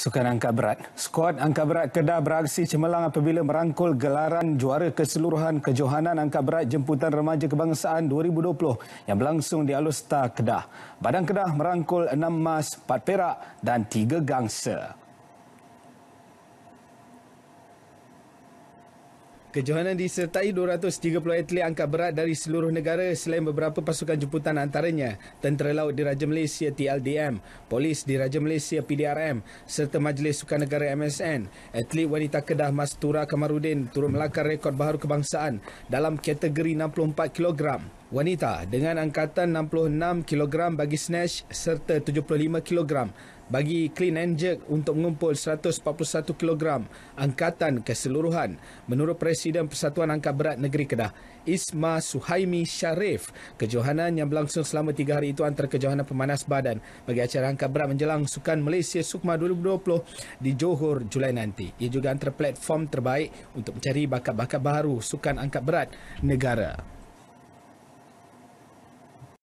Sukan Angkat Berat. Skuad Angkat Berat Kedah beraksi cemerlang apabila merangkul gelaran juara keseluruhan Kejohanan Angkat Berat Jemputan Remaja Kebangsaan 2020 yang berlangsung di Alustar Kedah. Badan Kedah merangkul 6 emas, 4 perak dan 3 gangsa. Kejohanan disertai 230 atlet angkat berat dari seluruh negara selain beberapa pasukan jemputan antaranya Tentera Laut di Raja Malaysia TLDM, Polis di Raja Malaysia PDRM serta Majlis Sukan Negara MSN. Atlet wanita Kedah Tura Kamarudin turut melakar rekod baru kebangsaan dalam kategori 64 kg. Wanita dengan angkatan 66 kg bagi snatch serta 75 kg bagi Clean and Jerk untuk mengumpul 141 kg angkatan keseluruhan menurut Presiden Persatuan Angkat Berat Negeri Kedah Isma Suhaimi Sharif kejohanan yang berlangsung selama tiga hari itu antara kejohanan pemanas badan bagi acara angkat berat menjelang Sukan Malaysia Sukma 2020 di Johor Julai nanti ia juga antara platform terbaik untuk mencari bakat-bakat baru Sukan Angkat Berat negara.